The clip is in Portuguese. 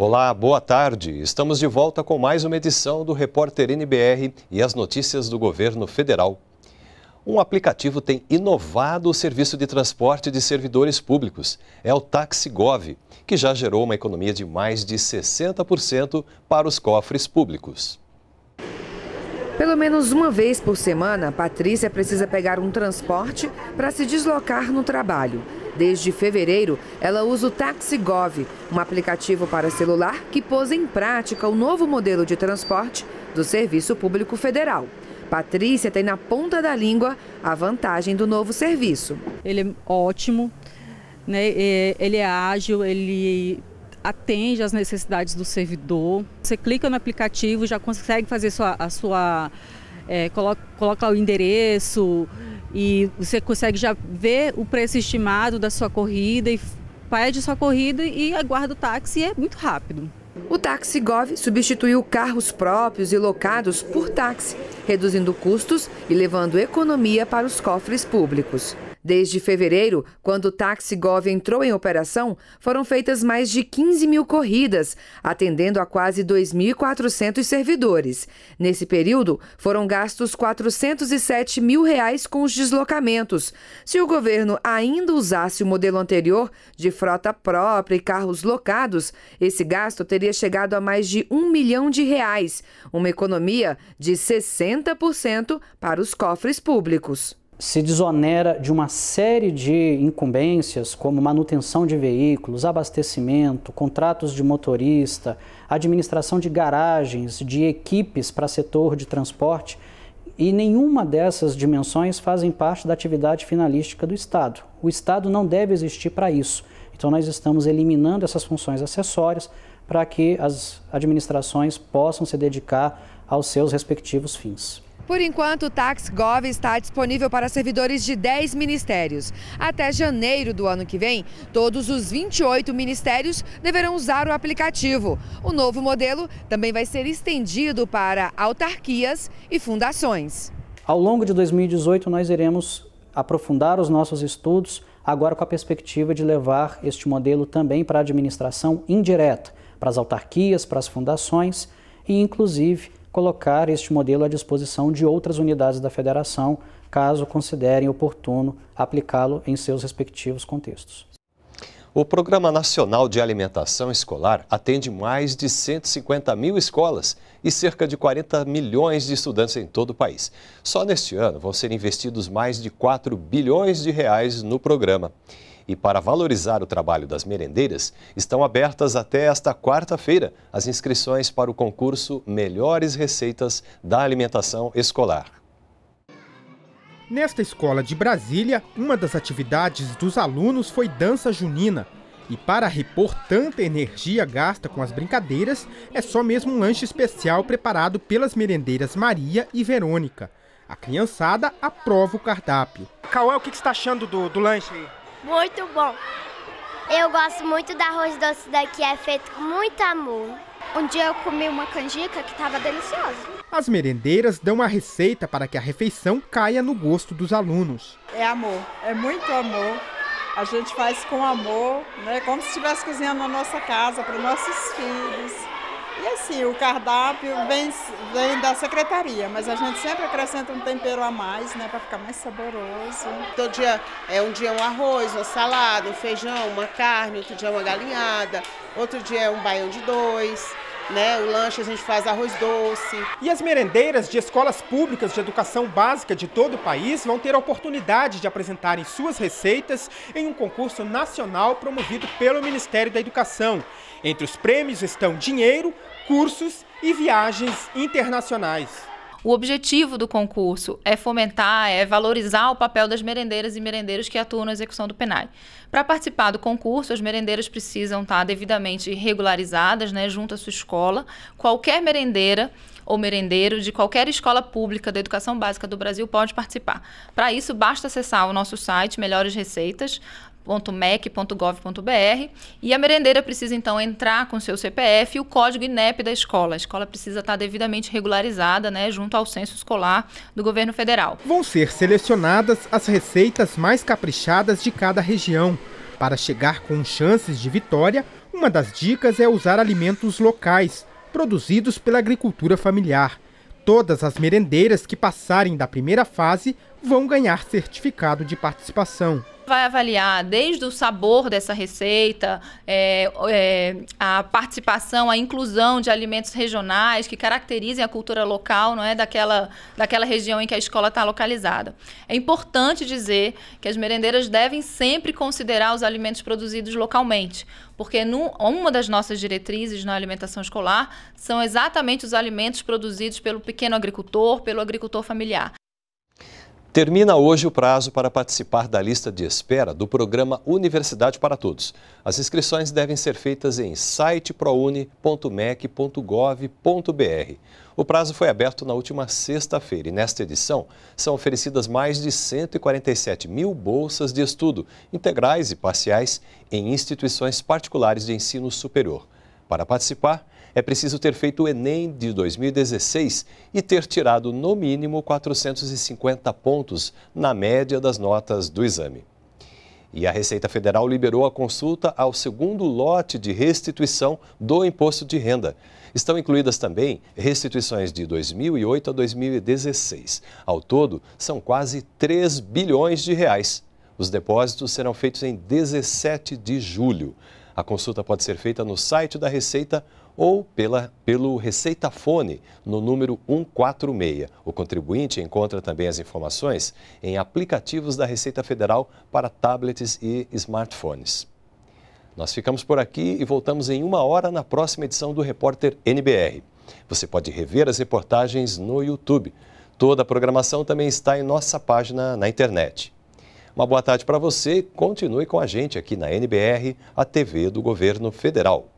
Olá, boa tarde. Estamos de volta com mais uma edição do Repórter NBR e as notícias do governo federal. Um aplicativo tem inovado o serviço de transporte de servidores públicos. É o TaxiGov, que já gerou uma economia de mais de 60% para os cofres públicos. Pelo menos uma vez por semana, Patrícia precisa pegar um transporte para se deslocar no trabalho. Desde fevereiro, ela usa o TaxiGov, um aplicativo para celular que pôs em prática o novo modelo de transporte do Serviço Público Federal. Patrícia tem na ponta da língua a vantagem do novo serviço. Ele é ótimo, né? É, ele é ágil, ele atende às necessidades do servidor. Você clica no aplicativo, já consegue fazer a sua, a sua é, coloca, coloca o endereço, e você consegue já ver o preço estimado da sua corrida e pede sua corrida e aguarda o táxi e é muito rápido. O táxi Gov substituiu carros próprios e locados por táxi, reduzindo custos e levando economia para os cofres públicos. Desde fevereiro, quando o Táxi Gov entrou em operação, foram feitas mais de 15 mil corridas, atendendo a quase 2.400 servidores. Nesse período, foram gastos 407 mil reais com os deslocamentos. Se o governo ainda usasse o modelo anterior, de frota própria e carros locados, esse gasto teria chegado a mais de um milhão de reais, uma economia de 60% para os cofres públicos se desonera de uma série de incumbências, como manutenção de veículos, abastecimento, contratos de motorista, administração de garagens, de equipes para setor de transporte, e nenhuma dessas dimensões fazem parte da atividade finalística do Estado. O Estado não deve existir para isso. Então, nós estamos eliminando essas funções acessórias para que as administrações possam se dedicar aos seus respectivos fins. Por enquanto, o TaxGov está disponível para servidores de 10 ministérios. Até janeiro do ano que vem, todos os 28 ministérios deverão usar o aplicativo. O novo modelo também vai ser estendido para autarquias e fundações. Ao longo de 2018, nós iremos aprofundar os nossos estudos, agora com a perspectiva de levar este modelo também para a administração indireta, para as autarquias, para as fundações e, inclusive, colocar este modelo à disposição de outras unidades da federação, caso considerem oportuno aplicá-lo em seus respectivos contextos. O Programa Nacional de Alimentação Escolar atende mais de 150 mil escolas e cerca de 40 milhões de estudantes em todo o país. Só neste ano vão ser investidos mais de 4 bilhões de reais no programa e para valorizar o trabalho das merendeiras, estão abertas até esta quarta-feira as inscrições para o concurso Melhores Receitas da Alimentação Escolar. Nesta escola de Brasília, uma das atividades dos alunos foi dança junina. E para repor tanta energia gasta com as brincadeiras, é só mesmo um lanche especial preparado pelas merendeiras Maria e Verônica. A criançada aprova o cardápio. Cauê, o que você está achando do, do lanche aí? Muito bom. Eu gosto muito do arroz doce daqui, é feito com muito amor. Um dia eu comi uma canjica que estava deliciosa. As merendeiras dão a receita para que a refeição caia no gosto dos alunos. É amor, é muito amor. A gente faz com amor, né? como se estivesse cozinhando na nossa casa, para os nossos filhos. E assim, o cardápio vem, vem da secretaria, mas a gente sempre acrescenta um tempero a mais, né, para ficar mais saboroso. Todo dia é um dia um arroz, uma salada, um feijão, uma carne, outro dia uma galinhada, outro dia é um baião de dois né? O lanche a gente faz arroz doce. E as merendeiras de escolas públicas de educação básica de todo o país vão ter a oportunidade de apresentarem suas receitas em um concurso nacional promovido pelo Ministério da Educação. Entre os prêmios estão dinheiro, cursos e viagens internacionais. O objetivo do concurso é fomentar, é valorizar o papel das merendeiras e merendeiros que atuam na execução do PENAI. Para participar do concurso, as merendeiras precisam estar tá devidamente regularizadas né, junto à sua escola. Qualquer merendeira ou merendeiro de qualquer escola pública da educação básica do Brasil pode participar. Para isso, basta acessar o nosso site Melhores Receitas, www.mec.gov.br e a merendeira precisa então entrar com seu CPF e o código INEP da escola. A escola precisa estar devidamente regularizada, né, junto ao censo escolar do governo federal. Vão ser selecionadas as receitas mais caprichadas de cada região. Para chegar com chances de vitória, uma das dicas é usar alimentos locais, produzidos pela agricultura familiar. Todas as merendeiras que passarem da primeira fase vão ganhar certificado de participação. Vai avaliar desde o sabor dessa receita, é, é, a participação, a inclusão de alimentos regionais que caracterizem a cultura local, não é daquela, daquela região em que a escola está localizada. É importante dizer que as merendeiras devem sempre considerar os alimentos produzidos localmente, porque no, uma das nossas diretrizes na alimentação escolar são exatamente os alimentos produzidos pelo pequeno agricultor, pelo agricultor familiar. Termina hoje o prazo para participar da lista de espera do programa Universidade para Todos. As inscrições devem ser feitas em siteproune.mec.gov.br. O prazo foi aberto na última sexta-feira e nesta edição são oferecidas mais de 147 mil bolsas de estudo, integrais e parciais, em instituições particulares de ensino superior. Para participar, é preciso ter feito o Enem de 2016 e ter tirado no mínimo 450 pontos na média das notas do exame. E a Receita Federal liberou a consulta ao segundo lote de restituição do imposto de renda. Estão incluídas também restituições de 2008 a 2016. Ao todo, são quase 3 bilhões de reais. Os depósitos serão feitos em 17 de julho. A consulta pode ser feita no site da Receita ou pela, pelo Fone no número 146. O contribuinte encontra também as informações em aplicativos da Receita Federal para tablets e smartphones. Nós ficamos por aqui e voltamos em uma hora na próxima edição do Repórter NBR. Você pode rever as reportagens no YouTube. Toda a programação também está em nossa página na internet. Uma boa tarde para você. Continue com a gente aqui na NBR, a TV do Governo Federal.